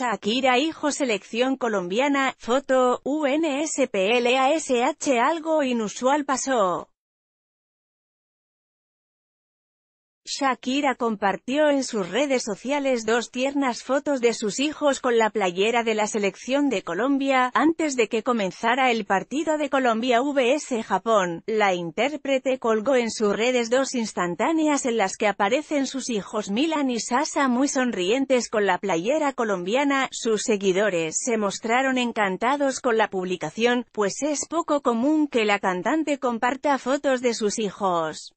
Shakira hijo selección colombiana, foto, UNSPLASH algo inusual pasó. Shakira compartió en sus redes sociales dos tiernas fotos de sus hijos con la playera de la selección de Colombia, antes de que comenzara el partido de Colombia vs Japón. La intérprete colgó en sus redes dos instantáneas en las que aparecen sus hijos Milan y Sasa muy sonrientes con la playera colombiana. Sus seguidores se mostraron encantados con la publicación, pues es poco común que la cantante comparta fotos de sus hijos.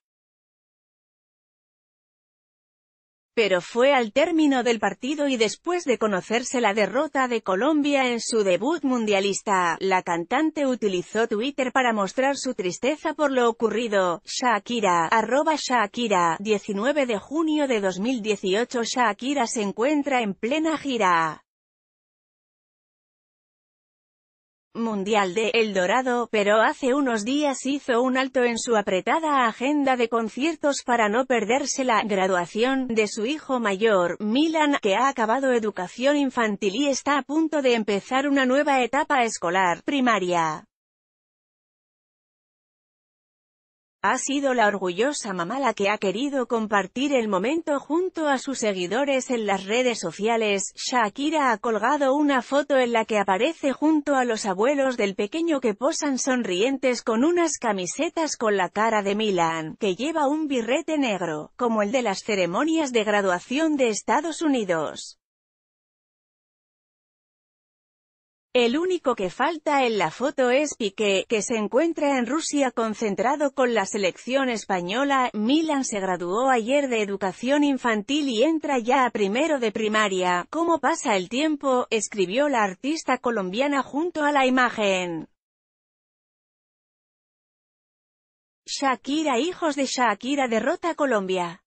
Pero fue al término del partido y después de conocerse la derrota de Colombia en su debut mundialista, la cantante utilizó Twitter para mostrar su tristeza por lo ocurrido. Shakira, arroba Shakira, 19 de junio de 2018 Shakira se encuentra en plena gira mundial de El Dorado, pero hace unos días hizo un alto en su apretada agenda de conciertos para no perderse la graduación de su hijo mayor, Milan, que ha acabado educación infantil y está a punto de empezar una nueva etapa escolar, primaria. Ha sido la orgullosa mamá la que ha querido compartir el momento junto a sus seguidores en las redes sociales. Shakira ha colgado una foto en la que aparece junto a los abuelos del pequeño que posan sonrientes con unas camisetas con la cara de Milan, que lleva un birrete negro, como el de las ceremonias de graduación de Estados Unidos. El único que falta en la foto es Piqué, que se encuentra en Rusia concentrado con la selección española. Milan se graduó ayer de educación infantil y entra ya a primero de primaria. ¿Cómo pasa el tiempo? escribió la artista colombiana junto a la imagen. Shakira Hijos de Shakira derrota Colombia.